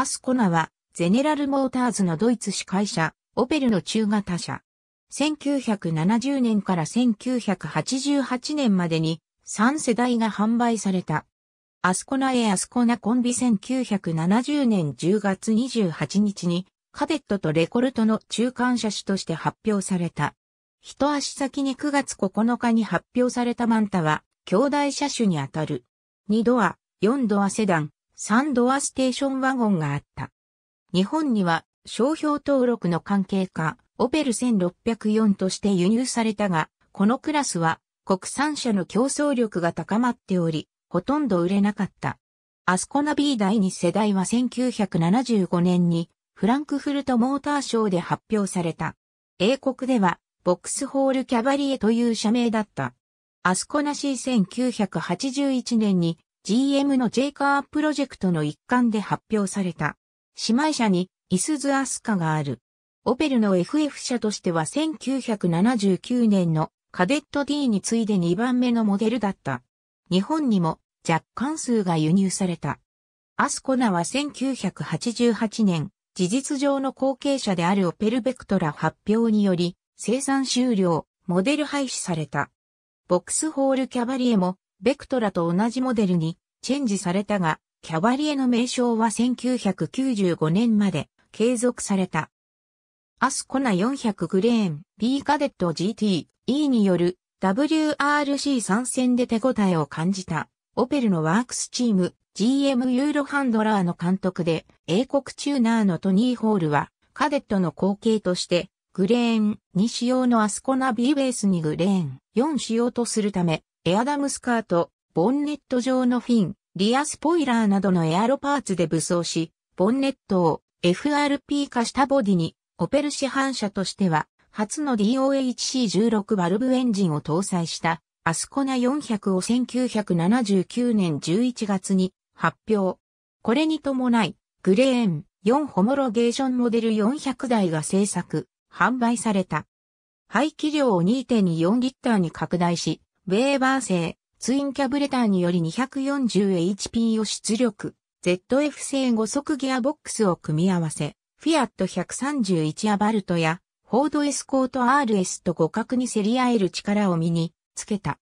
アスコナは、ゼネラルモーターズのドイツ司会社、オペルの中型車。1970年から1988年までに3世代が販売された。アスコナエアスコナコンビ1970年10月28日にカデットとレコルトの中間車種として発表された。一足先に9月9日に発表されたマンタは兄弟車種にあたる。2ドア、4ドアセダン、サンドアステーションワゴンがあった。日本には商標登録の関係か、オペル1604として輸入されたが、このクラスは国産車の競争力が高まっており、ほとんど売れなかった。アスコナ B 第2世代は1975年にフランクフルトモーターショーで発表された。英国ではボックスホールキャバリエという社名だった。アスコナ C1981 年に GM の J カープロジェクトの一環で発表された。姉妹社にイスズアスカがある。オペルの FF 社としては1979年のカデット D に次いで2番目のモデルだった。日本にも若干数が輸入された。アスコナは1988年、事実上の後継者であるオペルベクトラ発表により、生産終了、モデル廃止された。ボックスホールキャバリエもベクトラと同じモデルにチェンジされたが、キャバリエの名称は1995年まで継続された。アスコナ400グレーン B カデット GT E による WRC 参戦で手応えを感じた。オペルのワークスチーム GM ユーロハンドラーの監督で英国チューナーのトニー・ホールはカデットの後継としてグレーンに使用のアスコナ B ベースにグレーン4使用とするためエアダムスカート、ボンネット状のフィン、リアスポイラーなどのエアロパーツで武装し、ボンネットを FRP 化したボディに、オペル市販車としては、初の DOHC16 バルブエンジンを搭載したアスコナ400を1979年11月に発表。これに伴い、グレーン4ホモロゲーションモデル400台が製作、販売された。排気量を2.4リッターに拡大し、ェーバー製、ツインキャブレターにより 240HP を出力、ZF 製5速ギアボックスを組み合わせ、フィアット131アバルトや、フォードエスコート RS と互角に競り合える力を身につけた。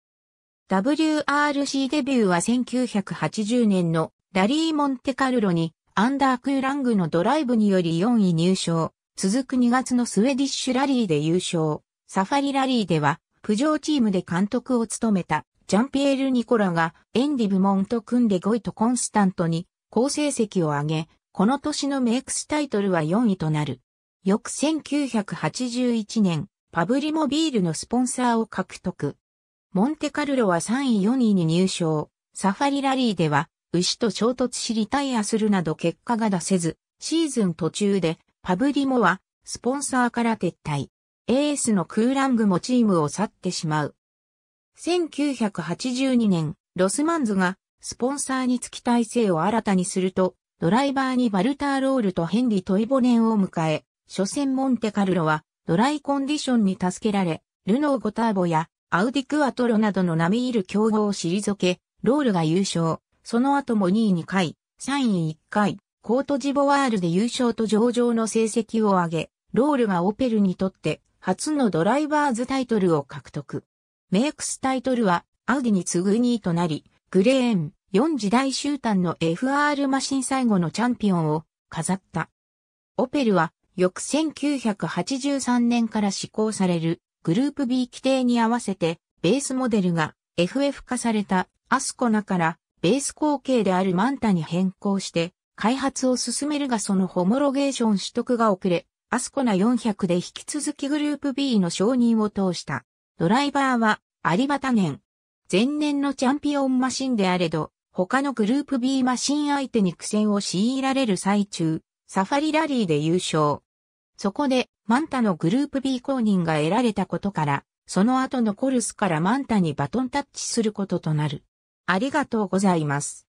WRC デビューは1980年のラリー・モンテカルロにアンダークーラングのドライブにより4位入賞。続く2月のスウェディッシュラリーで優勝。サファリラリーではプジョーチームで監督を務めたジャンピエール・ニコラがエンディ部門と組んで5位とコンスタントに好成績を上げ、この年のメイクスタイトルは4位となる。翌1981年、パブリモビールのスポンサーを獲得。モンテカルロは3位4位に入賞。サファリラリーでは、牛と衝突しリタイアするなど結果が出せず、シーズン途中で、パブリモは、スポンサーから撤退。エースのクーラングもチームを去ってしまう。1982年、ロスマンズがスポンサーにつき体制を新たにすると、ドライバーにバルターロールとヘンリー・トイボネンを迎え、初戦モンテカルロはドライコンディションに助けられ、ルノー・ゴターボやアウディ・クアトロなどの並みいる競合を退け、ロールが優勝、その後も2位2回、3位1回、コートジボワールで優勝と上々の成績を上げ、ロールがオペルにとって初のドライバーズタイトルを獲得。メイクスタイトルはアウディに次ぐ2位となり、グレーン4時代終端の FR マシン最後のチャンピオンを飾った。オペルは翌1983年から施行されるグループ B 規定に合わせてベースモデルが FF 化されたアスコナからベース後継であるマンタに変更して開発を進めるがそのホモロゲーション取得が遅れアスコナ400で引き続きグループ B の承認を通した。ドライバーは、アリバタネン。前年のチャンピオンマシンであれど、他のグループ B マシン相手に苦戦を強いられる最中、サファリラリーで優勝。そこで、マンタのグループ B 公認が得られたことから、その後のコルスからマンタにバトンタッチすることとなる。ありがとうございます。